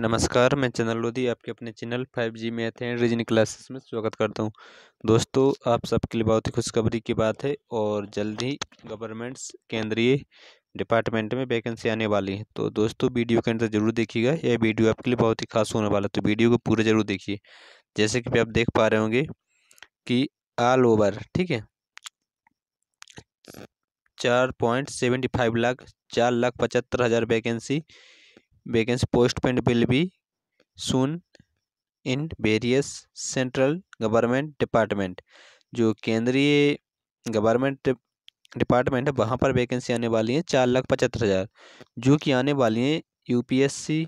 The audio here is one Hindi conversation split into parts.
नमस्कार मैं चैनल लोधी आपके अपने channel 5G math and reasoning classes में स्वागत करता हूं दोस्तों आप सबके लिए बहुत ही खुशखबरी की बात है और जल्द ही गवर्नमेंट्स केंद्रीय डिपार्टमेंट में वैकेंसी आने वाली है तो दोस्तों वीडियो के अंदर जरूर देखिएगा यह वीडियो आपके लिए बहुत ही खास होने वाला तो वीडियो को पूरा जरूर देखिए जैसे कि आप देख पा रहे होंगे कि ऑल ओवर ठीक है चार पॉइंट सेवेंटी फाइव लाख चार लाख पचहत्तर हज़ार vacancy post postment will be soon in various central government department जो केंद्रीय गवर्नमेंट डिपार्टमेंट है वहाँ पर वैकेंसी आने वाली है चार लाख पचहत्तर हज़ार जो कि आने वाली है यूपीएससी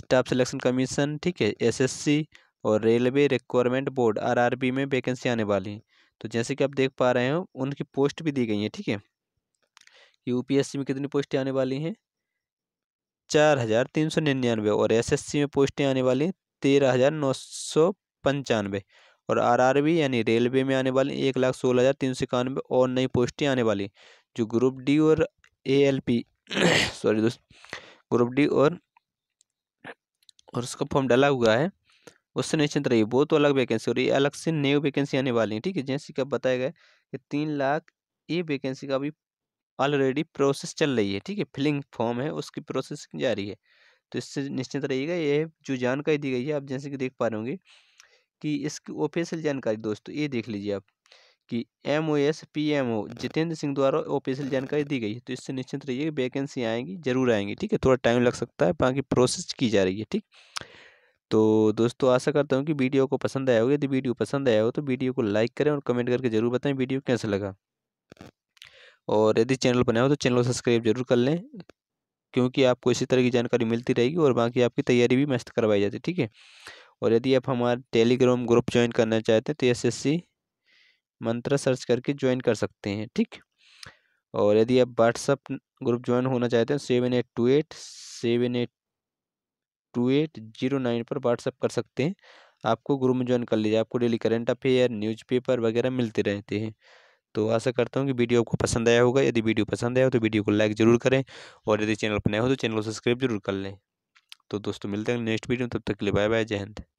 स्टाफ सिलेक्शन कमीशन ठीक है एसएससी और रेलवे रिक्वायरमेंट बोर्ड आरआरबी में वैकेंसी आने वाली है तो जैसे कि आप देख पा रहे हो उनकी पोस्ट भी दी गई है ठीक है यूपीएससी में कितनी पोस्टें आने वाली हैं चार हज़ार तीन सौ निन्यानवे और एसएससी में पोस्टें आने वाली तेरह हज़ार नौ सौ पंचानवे और आरआरबी यानी रेलवे में आने वाली एक लाख सोलह हज़ार तीन सौ इक्यानवे और नई पोस्टें आने वाली जो ग्रुप डी और एएलपी सॉरी दोस्त ग्रुप डी और और उसका फॉर्म डाला हुआ है उससे निश्चिंत रहिए वो तो अलग वैकेंसी और ये अलग से न्यू वैकेंसी आने वाली है ठीक है जैसे कि आप बताया गया कि तीन लाख ये वैकेंसी का अभी ऑलरेडी प्रोसेस चल रही है ठीक है फिलिंग फॉर्म है उसकी प्रोसेस जा रही है तो इससे निश्चिंत रहिएगा ये जो जानकारी दी गई है आप जैसे कि देख पा रहे होंगे कि इसकी ऑफिशियल जानकारी दोस्तों ये देख लीजिए आप कि M O S P M O Jitendra Singh द्वारा ऑफिशियल जानकारी दी गई है तो इससे निश्चिंत रहिए वैकेंसी आएंगी जरूर आएंगी ठीक है थोड़ा टाइम लग सकता है बाकी प्रोसेस की जा रही है ठीक तो दोस्तों आशा करता हूँ कि वीडियो को पसंद आया हो यदि वीडियो पसंद आया हो तो वीडियो को लाइक करें और कमेंट करके जरूर बताएं वीडियो कैसा लगा और यदि चैनल बनाए हो तो चैनल को सब्सक्राइब जरूर कर लें क्योंकि आपको इसी तरह की जानकारी मिलती रहेगी और बाकी आपकी तैयारी भी मस्त करवाई जाती है ठीक है और यदि आप हमारे टेलीग्राम ग्रुप ज्वाइन करना चाहते हैं तो एस एस सी मंत्र सर्च करके ज्वाइन कर सकते हैं ठीक और यदि आप व्हाट्सअप ग्रुप ज्वाइन होना चाहते हैं seven eight two eight seven eight two eight zero nine पर व्हाट्सअप कर सकते हैं आपको ग्रुप में ज्वाइन कर लीजिए आपको डेली करंट अफेयर न्यूज़पेपर वगैरह मिलते रहते हैं तो आशा करता हूँ कि वीडियो आपको पसंद आया होगा यदि वीडियो पसंद आया हो तो वीडियो को लाइक ज़रूर करें और यदि चैनल पर नए हो तो चैनल को सब्सक्राइब जरूर कर लें तो दोस्तों मिलते हैं नेक्स्ट वीडियो तब तक के लिए बाय बाय जय हिंद